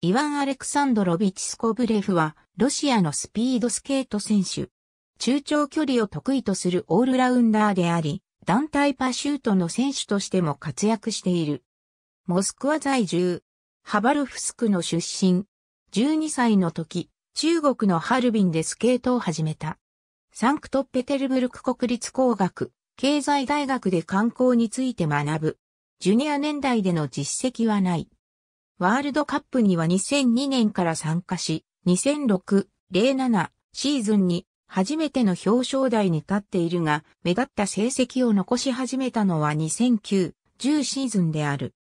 イワン・アレクサンドロビチスコブレフは、ロシアのスピードスケート選手。中長距離を得意とするオールラウンダーであり、団体パシュートの選手としても活躍している。モスクワ在住、ハバルフスクの出身。12歳の時、中国のハルビンでスケートを始めた。サンクトペテルブルク国立工学、経済大学で観光について学ぶ。ジュニア年代での実績はない。ワールドカップには2002年から参加し、2006、07シーズンに初めての表彰台に立っているが、目立った成績を残し始めたのは2009、10シーズンである。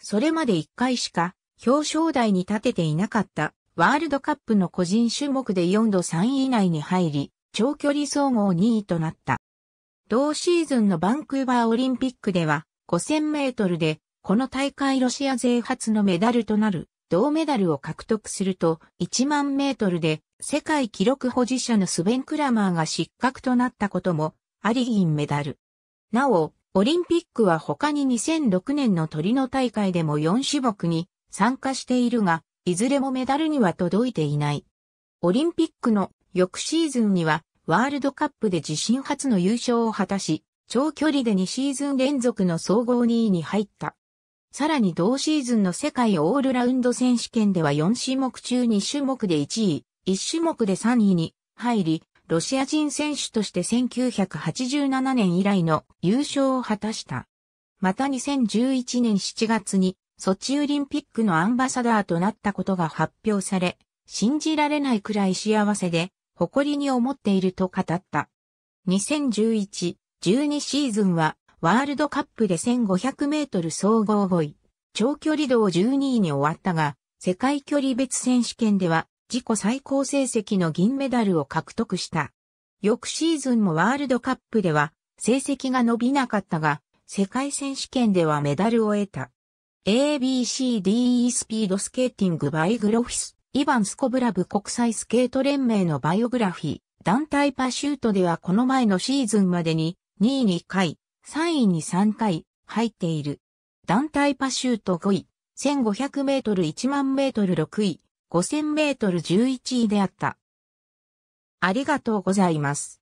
それまで1回しか表彰台に立てていなかったワールドカップの個人種目で4度3位以内に入り、長距離総合2位となった。同シーズンのバンクーバーオリンピックでは5000メートルでこの大会ロシア勢初のメダルとなる銅メダルを獲得すると1万メートルで世界記録保持者のスベン・クラマーが失格となったこともあり銀メダル。なお、オリンピックは他に2006年のトリノ大会でも4種目に参加しているが、いずれもメダルには届いていない。オリンピックの翌シーズンにはワールドカップで自身初の優勝を果たし、長距離で2シーズン連続の総合2位に入った。さらに同シーズンの世界オールラウンド選手権では4種目中2種目で1位、1種目で3位に入り、ロシア人選手として1987年以来の優勝を果たした。また2011年7月にソチオリンピックのアンバサダーとなったことが発表され、信じられないくらい幸せで誇りに思っていると語った。2011、12シーズンはワールドカップで1500メートル総合5位、長距離道12位に終わったが、世界距離別選手権では自己最高成績の銀メダルを獲得した。翌シーズンもワールドカップでは成績が伸びなかったが、世界選手権ではメダルを得た。ABCDE スピードスケーティングバイグロフィス、イヴァン・スコブラブ国際スケート連盟のバイオグラフィー、団体パシュートではこの前のシーズンまでに2位に回、3位に3回入っている。団体パシュート5位、1500メートル1万メートル6位、5000メートル11位であった。ありがとうございます。